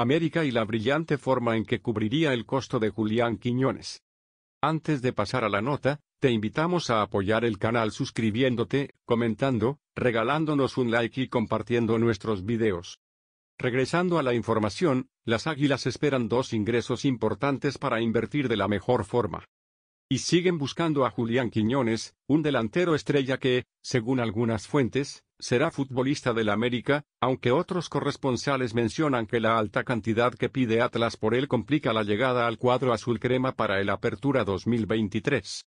América y la brillante forma en que cubriría el costo de Julián Quiñones. Antes de pasar a la nota, te invitamos a apoyar el canal suscribiéndote, comentando, regalándonos un like y compartiendo nuestros videos. Regresando a la información, las Águilas esperan dos ingresos importantes para invertir de la mejor forma. Y siguen buscando a Julián Quiñones, un delantero estrella que, según algunas fuentes, será futbolista del América, aunque otros corresponsales mencionan que la alta cantidad que pide Atlas por él complica la llegada al cuadro azul crema para el Apertura 2023.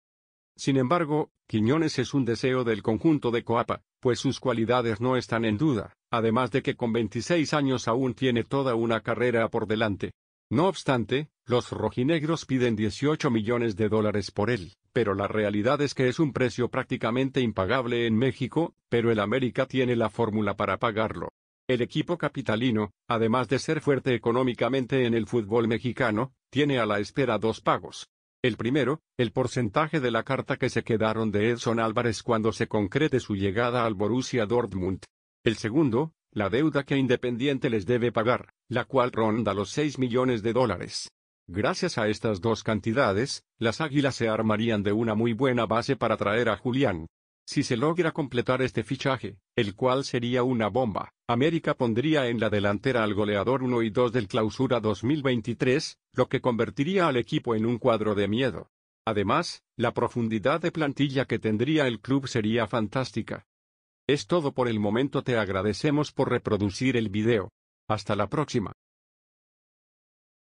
Sin embargo, Quiñones es un deseo del conjunto de Coapa, pues sus cualidades no están en duda, además de que con 26 años aún tiene toda una carrera por delante. No obstante, los rojinegros piden 18 millones de dólares por él, pero la realidad es que es un precio prácticamente impagable en México, pero el América tiene la fórmula para pagarlo. El equipo capitalino, además de ser fuerte económicamente en el fútbol mexicano, tiene a la espera dos pagos. El primero, el porcentaje de la carta que se quedaron de Edson Álvarez cuando se concrete su llegada al Borussia Dortmund. El segundo, la deuda que Independiente les debe pagar, la cual ronda los 6 millones de dólares. Gracias a estas dos cantidades, las Águilas se armarían de una muy buena base para traer a Julián. Si se logra completar este fichaje, el cual sería una bomba, América pondría en la delantera al goleador 1 y 2 del clausura 2023, lo que convertiría al equipo en un cuadro de miedo. Además, la profundidad de plantilla que tendría el club sería fantástica. Es todo por el momento te agradecemos por reproducir el video. Hasta la próxima.